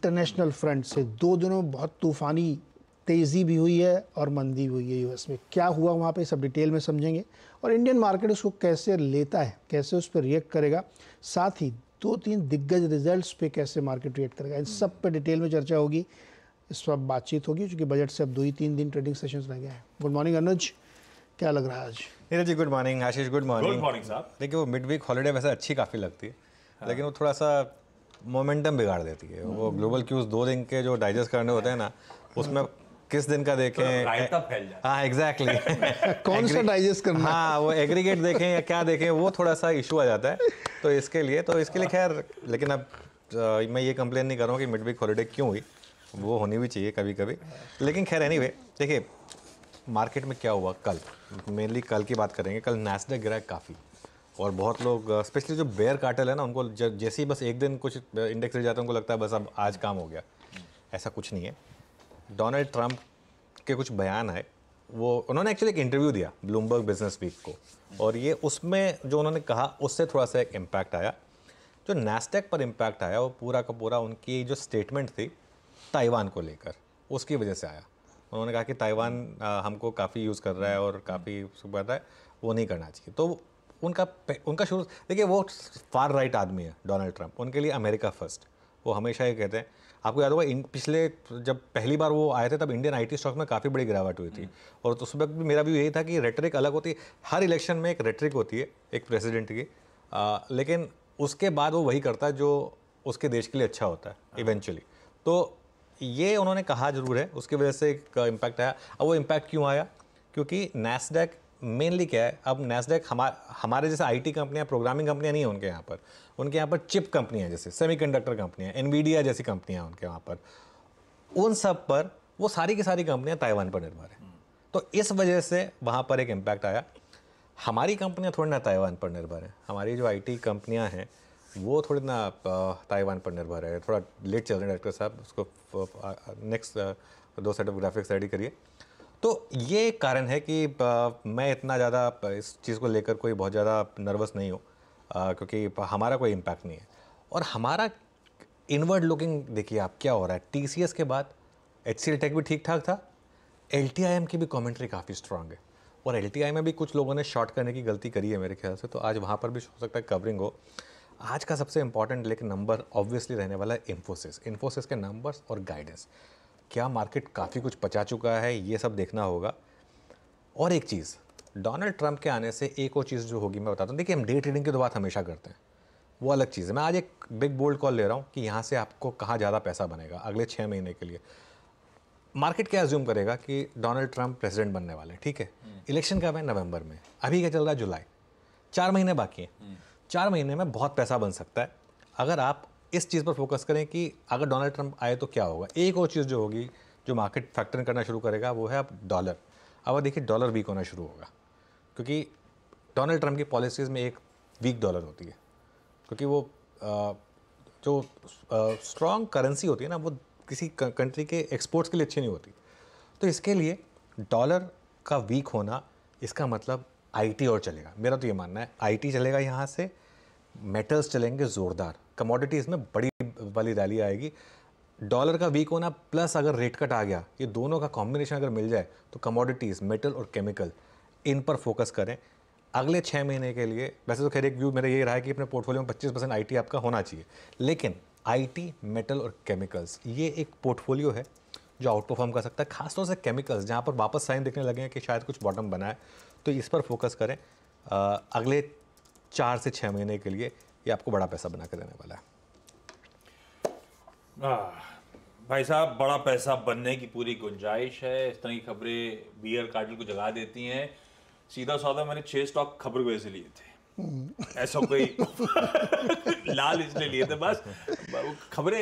International front से दो दिनों बहुत तूफ़ानी तेज़ी भी हुई है और मंदी भी हुई है यूएस में क्या हुआ वहाँ पे सब डिटेल में समझेंगे और इंडियन मार्केट उसको कैसे लेता है कैसे उस पर रिएक्ट करेगा साथ ही दो तीन दिग्गज रिजल्ट्स पे कैसे मार्केट रिएक्ट करेगा इन सब पे डिटेल में चर्चा होगी इस पर बातचीत होगी क्योंकि बजट से अब दो ही तीन दिन ट्रेडिंग सेशन रह गया है गुड मॉर्निंग अनुज क्या लग रहा है आज Neeraj ji good morning Ashish good morning साहब देखिए वो मिड वीक हॉलीडे वैसे अच्छी काफ़ी लगती है हाँ। लेकिन वो थोड़ा सा मोमेंटम बिगाड़ देती है वो ग्लोबल हम्म। क्यूज दो दिन के जो डाइजेस्ट करने होते हैं ना उसमें किस दिन का देखें हाँ एग्जैक्टली कौन सा डाइजेस्ट करना हाँ वो एग्रीगेट देखें या क्या देखें वो थोड़ा सा इशू आ जाता है तो इसके लिए तो इसके लिए हाँ। खैर लेकिन अब मैं ये कंप्लेन नहीं कर रहा हूँ कि मिड वीक हॉलीडे क्यों हुई वो होनी भी चाहिए कभी कभी लेकिन खैर एनी देखिए मार्केट में क्या हुआ कल मेनली कल की बात करेंगे कल नेस्डेक गिरा काफ़ी और बहुत लोग स्पेशली uh, जो बेयर काटल है ना उनको जैसे ही बस एक दिन कुछ इंडेक्स हिल जाता है उनको लगता है बस अब आज काम हो गया ऐसा कुछ नहीं है डोनाल्ड ट्रंप के कुछ बयान आए वो उन्होंने एक्चुअली एक इंटरव्यू दिया ब्लूमबर्ग बिजनेस वीक को और ये उसमें जो उन्होंने कहा उससे थोड़ा सा एक इम्पैक्ट आया जो नेस्टेक पर इम्पैक्ट आया वो पूरा का पूरा उनकी जो स्टेटमेंट थी ताइवान को लेकर उसकी वजह से आया उन्होंने कहा कि ताइवान uh, हमको काफ़ी यूज़ कर रहा है और काफ़ी सुख रहा है वो नहीं करना चाहिए तो उनका उनका शुरू देखिए वो फार राइट आदमी है डोनाल्ड ट्रंप उनके लिए अमेरिका फर्स्ट वो हमेशा ये कहते हैं आपको याद होगा इन पिछले जब पहली बार वो आए थे तब इंडियन आईटी स्टॉक में काफ़ी बड़ी गिरावट हुई थी हम्म। और तो उस वक्त भी मेरा व्यू यही था कि रेटरिक अलग होती है हर इलेक्शन में एक रेटरिक होती है एक प्रेसिडेंट की आ, लेकिन उसके बाद वो वही करता है जो उसके देश के लिए अच्छा होता है इवेंचुअली हाँ। तो ये उन्होंने कहा जरूर है उसकी वजह से एक इम्पैक्ट आया अब वो इम्पैक्ट क्यों आया क्योंकि नैसडेक मेनली क्या है अब नेस्डेक हमारे हमारे जैसे आईटी कंपनियां प्रोग्रामिंग कंपनियां नहीं है उनके यहाँ पर उनके यहाँ पर चिप कंपनियां जैसे सेमीकंडक्टर कंपनियां एनवीडिया जैसी कंपनियां उनके वहाँ पर उन सब पर वो सारी की सारी कंपनियां ताइवान पर निर्भर हैं तो इस वजह से वहाँ पर एक इम्पैक्ट आया हमारी कंपनियाँ थोड़ी ना ताइवान पर निर्भर हैं हमारी जो आई कंपनियाँ हैं वो थोड़ी ना ताइवान पर निर्भर है थोड़ा लेट चल रहे हैं डायरेक्टर साहब उसको नेक्स्ट दो सेट ऑफ ग्राफिक्स रेडी करिए तो ये कारण है कि मैं इतना ज़्यादा इस चीज़ को लेकर कोई बहुत ज़्यादा नर्वस नहीं हूँ क्योंकि हमारा कोई इम्पैक्ट नहीं है और हमारा इनवर्ड लुकिंग देखिए आप क्या हो रहा है टी के बाद एच सी टेक भी ठीक ठाक था एल की भी कॉमेंट्री काफ़ी स्ट्रांग है और एल में भी कुछ लोगों ने शॉर्ट करने की गलती करी है मेरे ख्याल से तो आज वहाँ पर भी हो सकता है कवरिंग हो आज का सबसे इंपॉर्टेंट लेकिन नंबर ऑब्वियसली रहने वाला है इन्फोसिस इन्फोसिस के नंबर्स और गाइडेंस क्या मार्केट काफ़ी कुछ पचा चुका है ये सब देखना होगा और एक चीज़ डोनाल्ड ट्रंप के आने से एक और चीज़ जो होगी मैं बताता हूँ देखिए हम डे ट्रेडिंग की तो बात हमेशा करते हैं वो अलग चीज़ है मैं आज एक बिग बोल्ड कॉल ले रहा हूँ कि यहाँ से आपको कहाँ ज़्यादा पैसा बनेगा अगले छः महीने के लिए मार्केट क्या एज्यूम करेगा कि डोनाल्ड ट्रंप प्रेसिडेंट बनने वाले हैं ठीक है हम्म। इलेक्शन कब है नवंबर में अभी क्या चल रहा है जुलाई चार महीने बाकी हैं हम्म। चार महीने में बहुत पैसा बन सकता है अगर आप इस चीज़ पर फोकस करें कि अगर डोनाल्ड ट्रंप आए तो क्या होगा एक और चीज़ जो होगी जो मार्केट फैक्टर करना शुरू करेगा वो है अब डॉलर अब देखिए डॉलर वीक होना शुरू होगा क्योंकि डोनाल्ड ट्रंप की पॉलिसीज़ में एक वीक डॉलर होती है क्योंकि वो जो स्ट्रॉन्ग करेंसी होती है ना वो किसी कंट्री के एक्सपोर्ट्स के लिए अच्छी नहीं होती तो इसके लिए डॉलर का वीक होना इसका मतलब आईटी और चलेगा मेरा तो ये मानना है आईटी चलेगा यहाँ से मेटल्स चलेंगे ज़ोरदार कमोडिटीज़ में बड़ी वाली रैली आएगी डॉलर का वीक होना प्लस अगर रेट कट आ गया ये दोनों का कॉम्बिनेशन अगर मिल जाए तो कमोडिटीज़ मेटल और केमिकल इन पर फोकस करें अगले छः महीने के लिए वैसे तो खैर एक व्यू मेरा ये रहा है कि अपने पोर्टफोलियो में 25 परसेंट आई आपका होना चाहिए लेकिन आई मेटल और केमिकल्स ये एक पोर्टफोलियो है जो आउट परफॉर्म कर सकता है खासतौर से केमिकल्स जहाँ पर वापस साइन दिखने लगे हैं कि शायद कुछ बॉटम बनाए तो इस पर फोकस करें आ, अगले चार से छः महीने के लिए ये आपको बड़ा पैसा बना के देने वाला है आ, भाई साहब बड़ा पैसा बनने की पूरी गुंजाइश है इस तरह की खबरें बियर कार्टल को जगा देती हैं सीधा सौदा मैंने छह स्टॉक खबर को लिए थे हम्म। ऐसा कोई लाल इसलिए लिए थे बस खबरें